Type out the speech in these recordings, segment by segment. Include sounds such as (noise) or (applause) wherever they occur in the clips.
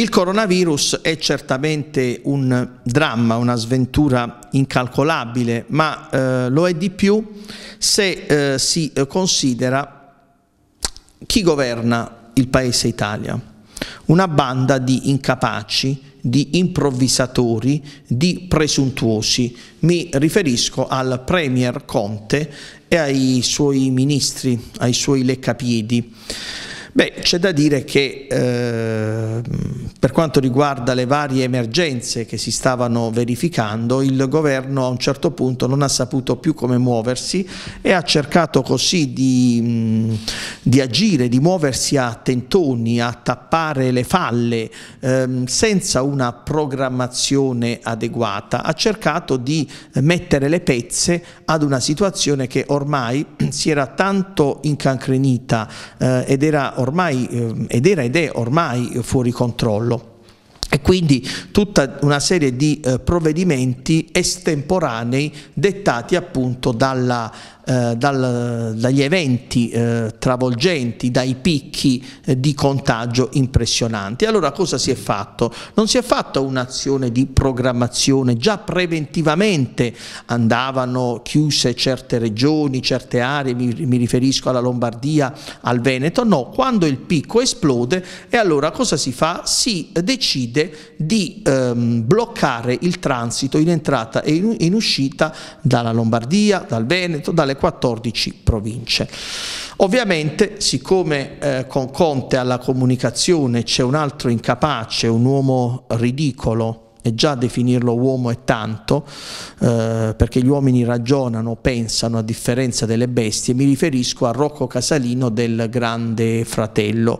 Il coronavirus è certamente un dramma, una sventura incalcolabile, ma eh, lo è di più se eh, si eh, considera chi governa il paese Italia. Una banda di incapaci, di improvvisatori, di presuntuosi. Mi riferisco al Premier Conte e ai suoi ministri, ai suoi leccapiedi. Beh, c'è da dire che eh, per quanto riguarda le varie emergenze che si stavano verificando, il governo a un certo punto non ha saputo più come muoversi e ha cercato così di, mm, di agire, di muoversi a tentoni, a tappare le falle, eh, senza una programmazione adeguata. Ha cercato di mettere le pezze ad una situazione che ormai (clears throat) si era tanto incancrenita eh, ed era ormai, ehm, ed era ed è ormai fuori controllo. E quindi tutta una serie di eh, provvedimenti estemporanei dettati appunto dalla, eh, dal, dagli eventi eh, travolgenti, dai picchi eh, di contagio impressionanti. Allora cosa si è fatto? Non si è fatta un'azione di programmazione, già preventivamente andavano chiuse certe regioni, certe aree, mi, mi riferisco alla Lombardia, al Veneto, no, quando il picco esplode e allora cosa si fa? Si decide di ehm, bloccare il transito in entrata e in, in uscita dalla Lombardia, dal Veneto, dalle 14 province. Ovviamente, siccome eh, con Conte alla comunicazione c'è un altro incapace, un uomo ridicolo, e già definirlo uomo è tanto, eh, perché gli uomini ragionano, pensano a differenza delle bestie, mi riferisco a Rocco Casalino del Grande Fratello,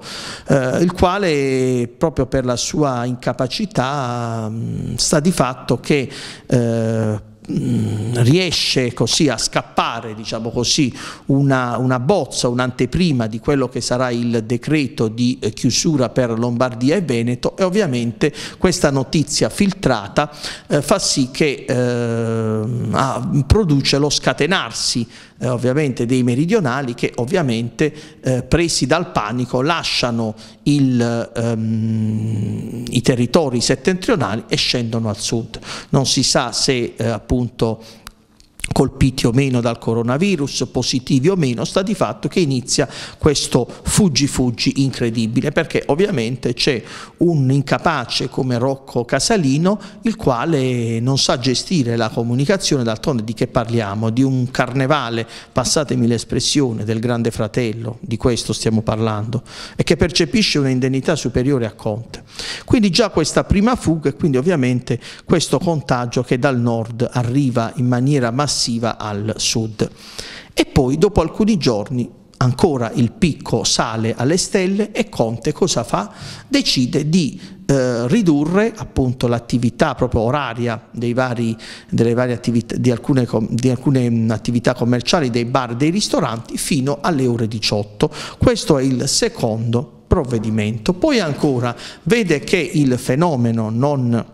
eh, il quale proprio per la sua incapacità mh, mm, sta di fatto che eh, Mm, riesce così a scappare diciamo così, una, una bozza, un'anteprima di quello che sarà il decreto di eh, chiusura per Lombardia e Veneto e ovviamente questa notizia filtrata eh, fa sì che eh, produce lo scatenarsi eh, ovviamente dei meridionali che ovviamente eh, presi dal panico lasciano il, ehm, i territori settentrionali e scendono al sud. Non si sa se eh, appunto colpiti o meno dal coronavirus, positivi o meno, sta di fatto che inizia questo fuggi fuggi incredibile, perché ovviamente c'è un incapace come Rocco Casalino, il quale non sa gestire la comunicazione, d'altronde di che parliamo? Di un carnevale, passatemi l'espressione, del grande fratello, di questo stiamo parlando, e che percepisce un'indennità superiore a Conte. Quindi già questa prima fuga e quindi ovviamente questo contagio che dal nord arriva in maniera massiva passiva al sud. E poi dopo alcuni giorni ancora il picco sale alle stelle e Conte cosa fa? Decide di eh, ridurre appunto l'attività proprio oraria dei vari, attività, di, alcune, di, alcune, mm, attività commerciali, dei bar, dei ristoranti fino alle ore 18. Questo è il secondo provvedimento. Poi ancora vede che il fenomeno non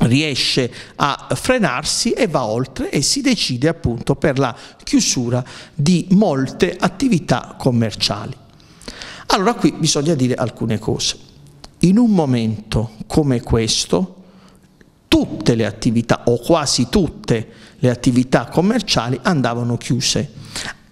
riesce a frenarsi e va oltre e si decide appunto per la chiusura di molte attività commerciali. Allora qui bisogna dire alcune cose. In un momento come questo, tutte le attività o quasi tutte le attività commerciali andavano chiuse,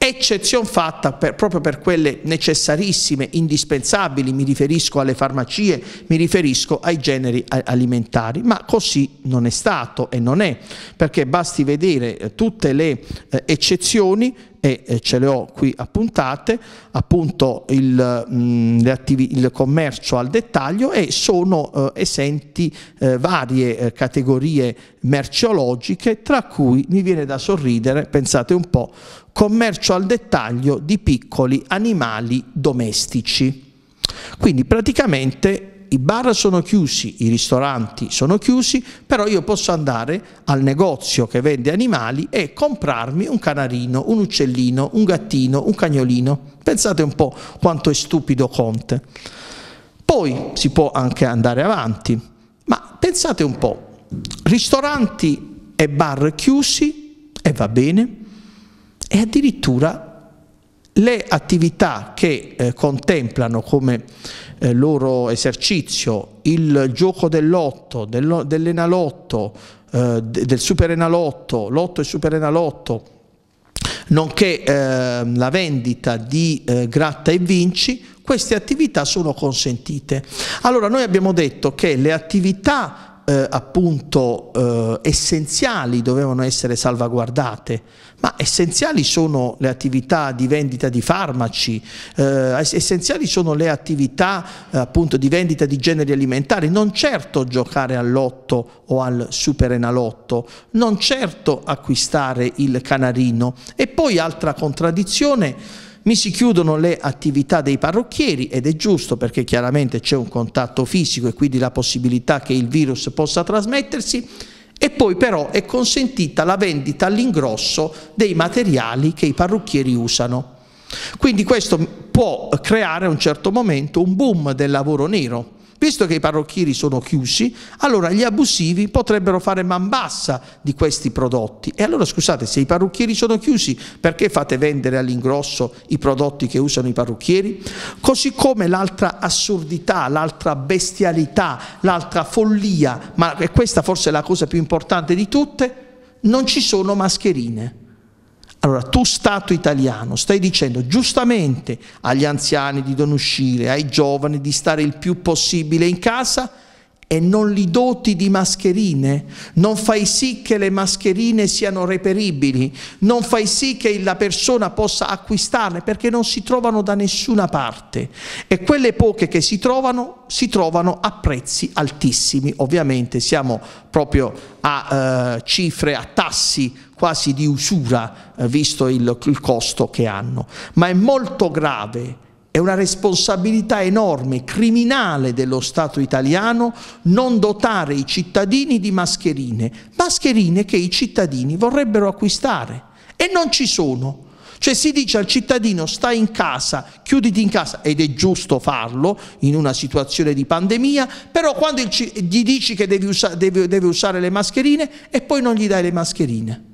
eccezione fatta per, proprio per quelle necessarissime, indispensabili, mi riferisco alle farmacie, mi riferisco ai generi alimentari, ma così non è stato e non è, perché basti vedere eh, tutte le eh, eccezioni e eh, ce le ho qui appuntate, appunto il, mh, mm, il commercio al dettaglio e sono eh, esenti eh, varie eh, categorie merceologiche tra cui mi viene da sorridere, pensate un po', commercio al dettaglio di piccoli animali domestici. Quindi praticamente i bar sono chiusi, i ristoranti sono chiusi, però io posso andare al negozio che vende animali e comprarmi un canarino, un uccellino, un gattino, un cagnolino. Pensate un po' quanto è stupido Conte. Poi si può anche andare avanti, ma pensate un po', ristoranti e bar chiusi, e va bene, e addirittura le attività che eh, contemplano come eh, loro esercizio il gioco dell'otto, del, dell'enalotto, eh, del superenalotto, lotto e superenalotto, nonché ehm, la vendita di eh, gratta e vinci, queste attività sono consentite. Allora noi abbiamo detto che le attività eh, appunto eh, essenziali dovevano essere salvaguardate, ma essenziali sono le attività di vendita di farmaci, eh, essenziali sono le attività eh, appunto di vendita di generi alimentari, non certo giocare all'otto o al superenalotto, non certo acquistare il canarino. E poi altra contraddizione mi si chiudono le attività dei parrucchieri ed è giusto perché chiaramente c'è un contatto fisico e quindi la possibilità che il virus possa trasmettersi e poi però è consentita la vendita all'ingrosso dei materiali che i parrucchieri usano. Quindi questo può creare a un certo momento un boom del lavoro nero, Visto che i parrucchieri sono chiusi, allora gli abusivi potrebbero fare man bassa di questi prodotti. E allora scusate, se i parrucchieri sono chiusi, perché fate vendere all'ingrosso i prodotti che usano i parrucchieri? Così come l'altra assurdità, l'altra bestialità, l'altra follia, ma questa forse è la cosa più importante di tutte, non ci sono mascherine. Allora, tu Stato italiano stai dicendo giustamente agli anziani di non uscire, ai giovani di stare il più possibile in casa, e non li doti di mascherine, non fai sì che le mascherine siano reperibili, non fai sì che la persona possa acquistarle perché non si trovano da nessuna parte e quelle poche che si trovano si trovano a prezzi altissimi, ovviamente siamo proprio a eh, cifre, a tassi quasi di usura eh, visto il, il costo che hanno, ma è molto grave è una responsabilità enorme, criminale dello Stato italiano non dotare i cittadini di mascherine, mascherine che i cittadini vorrebbero acquistare e non ci sono. Cioè si dice al cittadino stai in casa, chiuditi in casa, ed è giusto farlo in una situazione di pandemia, però quando gli dici che devi, usa, deve, deve usare le mascherine e poi non gli dai le mascherine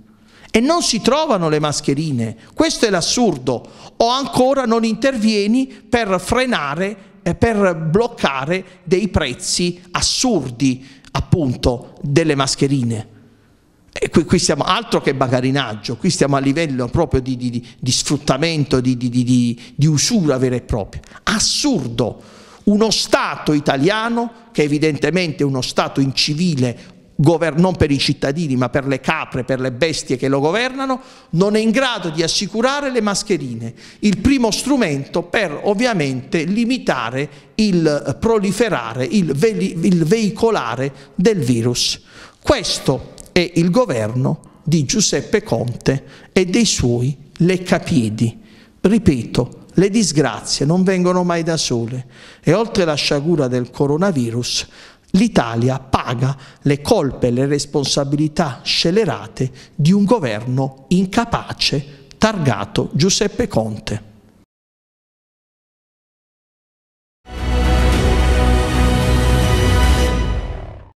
e non si trovano le mascherine. Questo è l'assurdo. O ancora non intervieni per frenare, per bloccare dei prezzi assurdi, appunto, delle mascherine. E qui, qui stiamo altro che bagarinaggio, qui stiamo a livello proprio di, di, di sfruttamento, di, di usura vera e propria. Assurdo! Uno Stato italiano, che evidentemente è uno Stato incivile, non per i cittadini ma per le capre, per le bestie che lo governano, non è in grado di assicurare le mascherine, il primo strumento per ovviamente limitare il eh, proliferare, il, ve il veicolare del virus. Questo è il governo di Giuseppe Conte e dei suoi leccapiedi. Ripeto, le disgrazie non vengono mai da sole e oltre la sciagura del coronavirus l'Italia paga le colpe e le responsabilità scelerate di un governo incapace targato Giuseppe Conte.